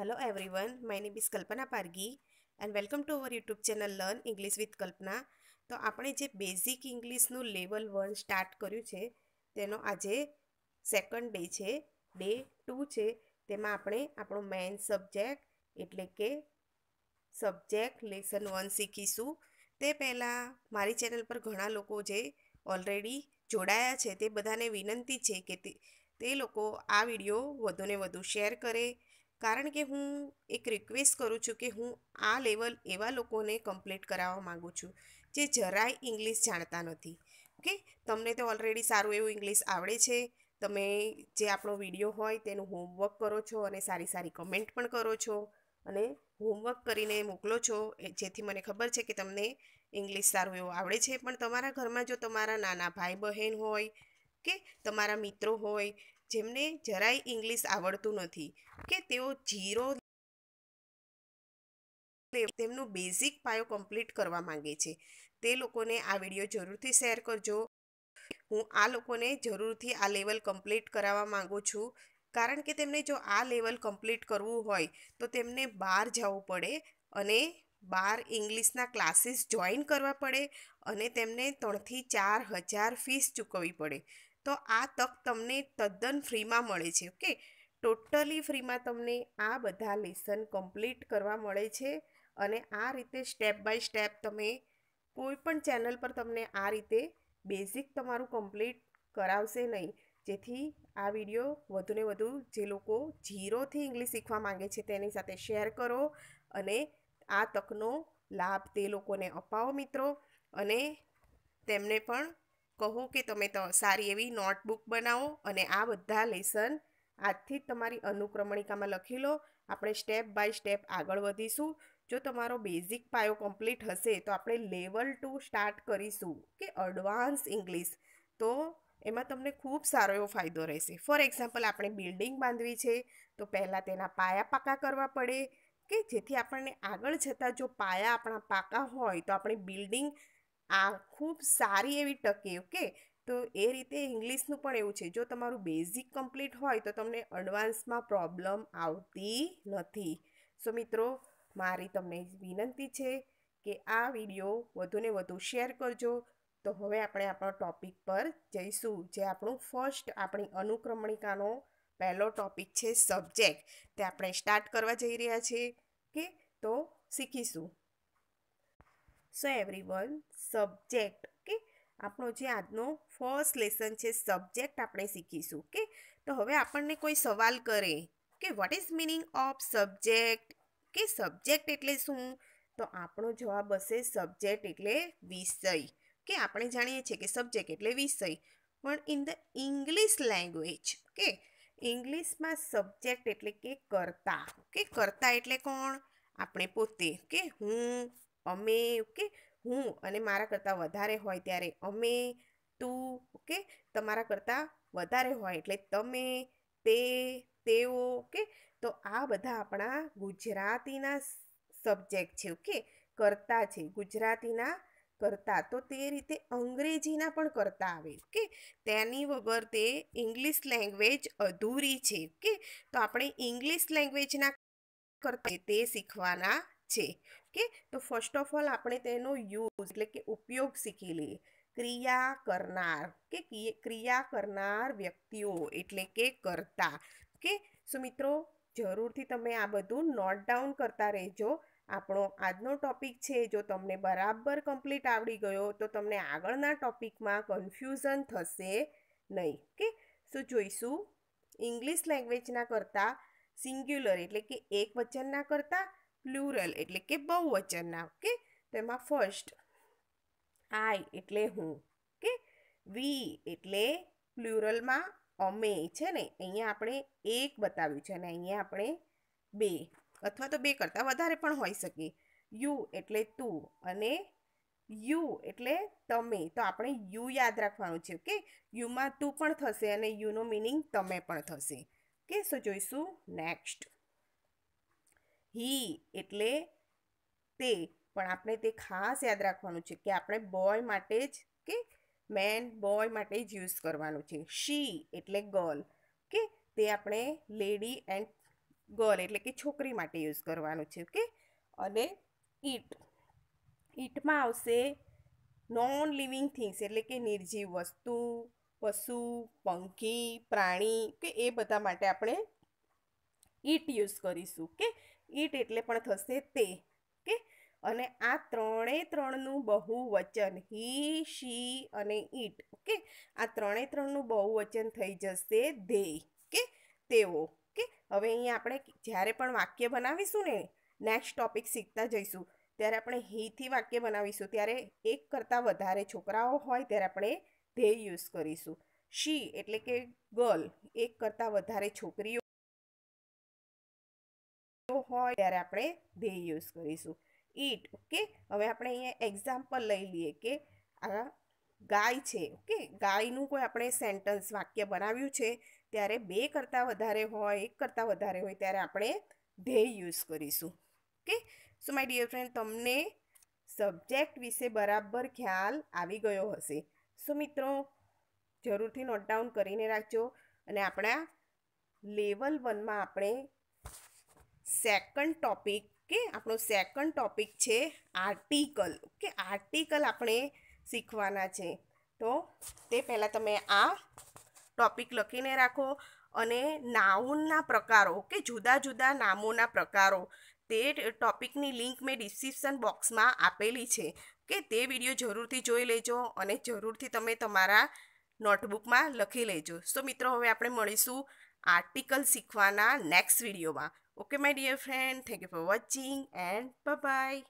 Hello everyone, my name is Kalpana Pargi and welcome to our YouTube channel Learn English with Kalpana. તો આપણે જે basic ઇંગ્લિશનું level one start કર્યું છે તેનો આજે સેકન્ડ ડે છે ડે ટુ છે તેમાં આપણે આપણો મેઇન સબ્જેક્ટ એટલે કે સબ્જેક્ટ લેસન વન શીખીશું તે પહેલાં મારી ચેનલ પર ઘણા લોકો જે ઓલરેડી જોડાયા છે તે બધાને વિનંતી છે કે તે લોકો આ વિડીયો વધુને વધુ શેર કરે કારણ કે હું એક રિક્વેસ્ટ કરું છું કે હું આ લેવલ એવા લોકોને કમ્પ્લીટ કરાવવા માગું છું જે જરાય ઇંગ્લિશ જાણતા નથી ઓકે તમને તો ઓલરેડી સારું એવું ઇંગ્લિશ આવડે છે તમે જે આપણો વિડીયો હોય તેનું હોમવર્ક કરો છો અને સારી સારી કમેન્ટ પણ કરો છો અને હોમવર્ક કરીને મોકલો છો જેથી મને ખબર છે કે તમને ઇંગ્લિશ સારું એવું આવડે છે પણ તમારા ઘરમાં જો તમારા નાના ભાઈ બહેન હોય કે તમારા મિત્રો હોય જેમને જરાય ઇંગ્લિશ આવડતું નથી કે તેઓ જીરો તેમનું બેઝિક પાયો કમ્પ્લીટ કરવા માંગે છે તે લોકોને આ વિડીયો જરૂરથી શેર કરજો હું આ લોકોને જરૂરથી આ લેવલ કમ્પ્લીટ કરાવવા માગું છું કારણ કે તેમને જો આ લેવલ કમ્પ્લીટ કરવું હોય તો તેમને બહાર જવું પડે અને બાર ઇંગ્લિશના ક્લાસીસ જોઈન કરવા પડે અને તેમને ત્રણથી ચાર હજાર ફીસ ચૂકવવી પડે તો આ તક તમને તદ્દન ફ્રીમાં મળે છે ઓકે ટોટલી ફ્રીમાં તમને આ બધા લેસન કમ્પ્લીટ કરવા મળે છે અને આ રીતે સ્ટેપ બાય સ્ટેપ તમે કોઈપણ ચેનલ પર તમને આ રીતે બેઝિક તમારું કમ્પ્લીટ કરાવશે નહીં જેથી આ વિડીયો વધુને વધુ જે લોકો ઝીરોથી ઇંગ્લિશ શીખવા માગે છે તેની સાથે શેર કરો અને આ તકનો લાભ તે લોકોને અપાવો મિત્રો અને તેમને પણ કહું કે તમે તો સારી એવી નોટબુક બનાવો અને આ બધા લેસન આજથી જ તમારી અનુક્રમણિકામાં લખી લો આપણે સ્ટેપ બાય સ્ટેપ આગળ વધીશું જો તમારો બેઝિક પાયો કમ્પ્લીટ હશે તો આપણે લેવલ ટુ સ્ટાર્ટ કરીશું કે એડવાન્સ ઇંગ્લિશ તો એમાં તમને ખૂબ સારો એવો ફાયદો રહેશે ફોર એક્ઝામ્પલ આપણે બિલ્ડિંગ બાંધવી છે તો પહેલાં તેના પાયા પાકા કરવા પડે કે જેથી આપણને આગળ જતાં જો પાયા આપણા પાકા હોય તો આપણે બિલ્ડિંગ આ ખૂબ સારી એવી ટકે ઓકે તો એ રીતે ઇંગ્લિશનું પણ એવું છે જો તમારું બેઝિક કમ્પ્લીટ હોય તો તમને એડવાન્સમાં પ્રોબ્લેમ આવતી નથી સો મિત્રો મારી તમને વિનંતી છે કે આ વિડીયો વધુને વધુ શેર કરજો તો હવે આપણે આપણા ટોપિક પર જઈશું જે આપણું ફર્સ્ટ આપણી અનુક્રમણિકાનો પહેલો ટોપિક છે સબ્જેક્ટ તે આપણે સ્ટાર્ટ કરવા જઈ રહ્યા છીએ કે તો શીખીશું so everyone subject okay આપણો જે આજનો ફર્સ્ટ લેસન છે સબ્જેક્ટ આપણે શીખીશું ઓકે તો હવે આપણને કોઈ સવાલ કરે કે what is meaning of subject કે સબ્જેક્ટ એટલે શું તો આપણો જવાબ હશે સબ્જેક્ટ એટલે વિષય કે આપણે જાણીએ છીએ કે સબ્જેક્ટ એટલે વિષય પણ in the English language okay ઇંગ્લિશમાં સબ્જેક્ટ એટલે કે કરતા કે કરતા એટલે કોણ આપણે પોતે કે હું અમે ઓકે હું અને મારા કરતાં વધારે હોય ત્યારે અમે તું ઓકે તમારા કરતાં વધારે હોય એટલે તમે તે તેઓ ઓકે તો આ બધા આપણા ગુજરાતીના સબ્જેક્ટ છે ઓકે કરતા છે ગુજરાતીના કરતા તો તે રીતે અંગ્રેજીના પણ કરતા આવે ઓકે તેની વગર તે ઇંગ્લિશ લેંગ્વેજ અધૂરી છે ઓકે તો આપણે ઇંગ્લિશ લેંગ્વેજના કરતા તે શીખવાના છે ઓકે તો ફર્સ્ટ ઓફ ઓલ આપણે તેનો યુઝ એટલે કે ઉપયોગ શીખી લઈએ ક્રિયા કરનાર કે ક્રિયા કરનાર વ્યક્તિઓ એટલે કે કરતા કે સો મિત્રો જરૂરથી તમે આ બધું નોટ ડાઉન કરતા રહેજો આપણો આજનો ટોપિક છે જો તમને બરાબર કમ્પ્લીટ આવડી ગયો તો તમને આગળના ટોપિકમાં કન્ફ્યુઝન થશે નહીં કે સો જોઈશું ઇંગ્લિશ લેંગ્વેજના કરતાં સિંગ્યુલર એટલે કે એક વચનના કરતાં પ્લુરલ એટલે કે બહુવચનના ઓકે તેમાં એમાં ફર્સ્ટ આઈ એટલે હું ઓકે વી એટલે પ્લુરલમાં અમે છે ને અહીંયા આપણે એક બતાવ્યું છે અને અહીંયા આપણે બે અથવા તો બે કરતાં વધારે પણ હોઈ શકે યુ એટલે તું અને યુ એટલે તમે તો આપણે યુ યાદ રાખવાનું છે ઓકે યુમાં તું પણ થશે અને યુનો મિનિંગ તમે પણ થશે ઓકે સો જોઈશું નેક્સ્ટ હી એટલે તે પણ આપણે તે ખાસ યાદ રાખવાનું છે કે આપણે બોય માટે જ કે મેન બોય માટે જ યુઝ કરવાનું છે શી એટલે ગર્લ કે તે આપણે લેડી એન્ડ ગર્લ એટલે કે છોકરી માટે યુઝ કરવાનું છે ઓકે અને ઈટ ઈટમાં આવશે નોન લિવિંગ થિંગ્સ એટલે કે નિર્જીવ વસ્તુ પશુ પંખી પ્રાણી કે એ બધા માટે આપણે ઈટ યુઝ કરીશું કે ઈટ એટલે પણ થશે તે કે અને આ ત્રણે ત્રણનું બહુવચન હી શી અને ઈટ ઓકે આ ત્રણે ત્રણનું બહુવચન થઈ જશે ધે કે તેઓ કે હવે અહીંયા આપણે જ્યારે પણ વાક્ય બનાવીશું ને નેક્સ્ટ ટોપિક શીખતા જઈશું ત્યારે આપણે હીથી વાક્ય બનાવીશું ત્યારે એક કરતાં વધારે છોકરાઓ હોય ત્યારે આપણે ધે યુઝ કરીશું શી એટલે કે ગર્લ એક કરતાં વધારે છોકરીઓ હોય ત્યારે આપણે ધે યુઝ કરીશું ઈટ ઓકે હવે આપણે અહીંયા એક્ઝામ્પલ લઈ લઈએ કે આ ગાય છે ઓકે ગાયનું કોઈ આપણે સેન્ટન્સ વાક્ય બનાવ્યું છે ત્યારે બે કરતાં વધારે હોય એક કરતાં વધારે હોય ત્યારે આપણે ધે યુઝ કરીશું okay so my dear friend તમને સબ્જેક્ટ વિશે બરાબર ખ્યાલ આવી ગયો હશે સો મિત્રો જરૂરથી નોટ ડાઉન કરીને રાખજો અને આપણા લેવલ વનમાં આપણે સેકન્ડ ટોપિક કે આપણો સેકન્ડ ટોપિક છે આર્ટિકલ ઓકે આર્ટિકલ આપણે શીખવાના છે તો તે પહેલાં તમે આ ટોપિક લખીને રાખો અને નાઉનના પ્રકારો કે જુદા જુદા નામોના પ્રકારો તે ટોપિકની લિંક મેં ડિસ્ક્રિપ્શન બોક્સમાં આપેલી છે કે તે વિડીયો જરૂરથી જોઈ લેજો અને જરૂરથી તમે તમારા નોટબુકમાં લખી લેજો સો મિત્રો હવે આપણે મળીશું આર્ટિકલ શીખવાના નેક્સ્ટ વિડીયોમાં Okay, my dear friend, thank you for watching and bye-bye.